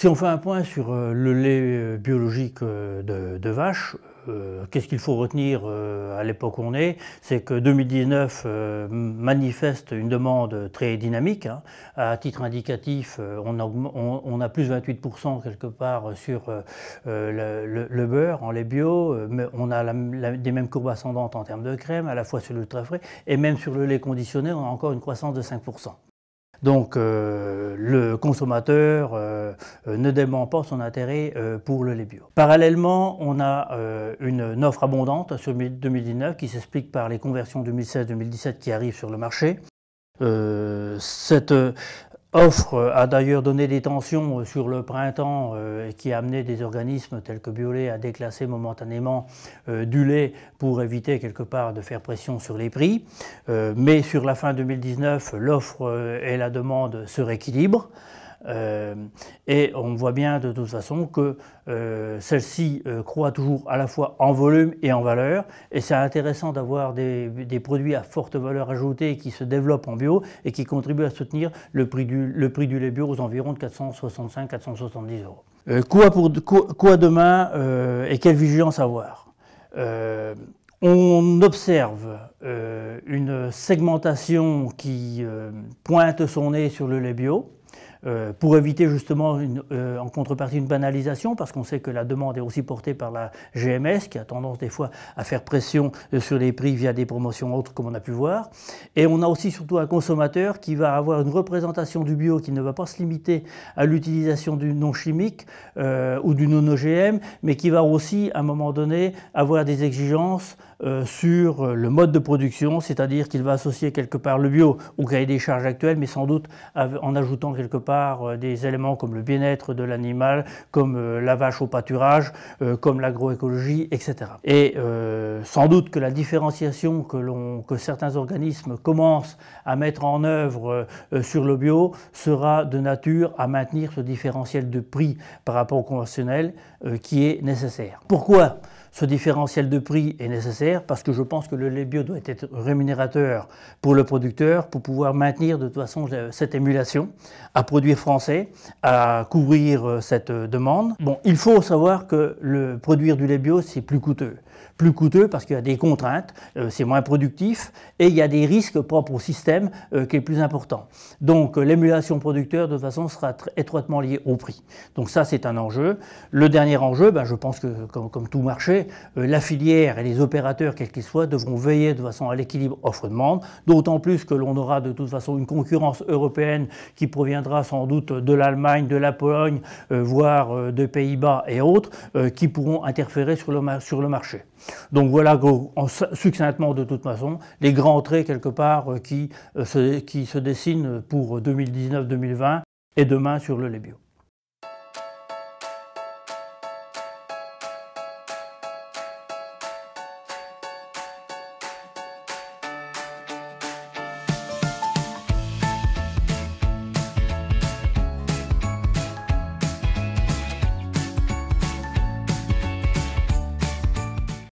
Si on fait un point sur euh, le lait euh, biologique euh, de, vache, qu'est-ce qu'il faut retenir à l'époque où on est C'est que 2019 manifeste une demande très dynamique. Hein. À titre indicatif, on a, on, a, plus 28% quelque part sur le, beurre en lait bio, mais on a des mêmes courbes ascendantes en termes de crème, à la fois sur l'ultra frais, et même sur le lait conditionné, on a encore une croissance de 5%. Donc euh, le consommateur euh, euh, ne dément pas son intérêt pour le lait bio. Parallèlement, on a une, offre abondante sur 2019 qui s'explique par les conversions 2016-2017 qui arrivent sur le marché. cette, offre euh, a d'ailleurs donné des tensions euh, sur le printemps euh, qui a amené des organismes tels que Biolay à déclasser momentanément du lait pour éviter quelque part de faire pression sur les prix. mais sur la fin 2019, l'offre et la demande se rééquilibrent. Euh, et on voit bien de toute façon que euh, celle-ci euh, croît toujours à la fois en volume et en valeur. Et c'est intéressant d'avoir des, produits à forte valeur ajoutée qui se développent en bio et qui contribuent à soutenir le prix du, lait bio aux environs de 465-470 euros. quoi, pour, quoi demain et quelle vigilance avoir on observe une segmentation qui pointe son nez sur le lait bio, euh, pour éviter justement une, euh, en contrepartie une banalisation, parce qu'on sait que la demande est aussi portée par la GMS, qui a tendance des fois à faire pression euh, sur les prix via des promotions autres, comme on a pu voir. Et on a aussi surtout un consommateur qui va avoir une représentation du bio qui ne va pas se limiter à l'utilisation du non chimique ou du non OGM, mais qui va aussi, à un moment donné, avoir des exigences sur le mode de production, c'est-à-dire qu'il va associer quelque part le bio au cahier des charges actuelles mais sans doute en ajoutant quelque part euh, des éléments comme le bien-être de l'animal, comme euh, la vache au pâturage, euh, comme l'agroécologie, etc. Et sans doute que la différenciation que, que certains organismes commencent à mettre en œuvre sur le bio sera de nature à maintenir ce différentiel de prix par rapport au conventionnel qui est nécessaire. Pourquoi ce différentiel de prix est nécessaire parce que je pense que le lait bio doit être rémunérateur pour le producteur pour pouvoir maintenir de toute façon cette émulation à français à couvrir euh, cette euh, demande. Bon, il faut savoir que le produire du lait bio, c'est plus coûteux. Plus coûteux parce qu'il y a des contraintes, euh, c'est moins productif et il y a des risques propres au système qui est plus important. Donc l'émulation producteur, de façon, sera étroitement liée au prix. Donc ça, c'est un enjeu. Le dernier enjeu, ben, je pense que comme, tout marché, la filière et les opérateurs, quels qu'ils soient, devront veiller de façon à l'équilibre offre-demande, d'autant plus que l'on aura de toute façon une concurrence européenne qui proviendra sans doute de l'Allemagne, de la Pologne, euh, voire euh, des Pays-Bas et autres, euh, qui pourront interférer sur le, sur le marché. Donc voilà, succinctement de toute façon, les grands traits quelque part qui, se, qui se dessinent pour 2019-2020 et demain sur le Lébio.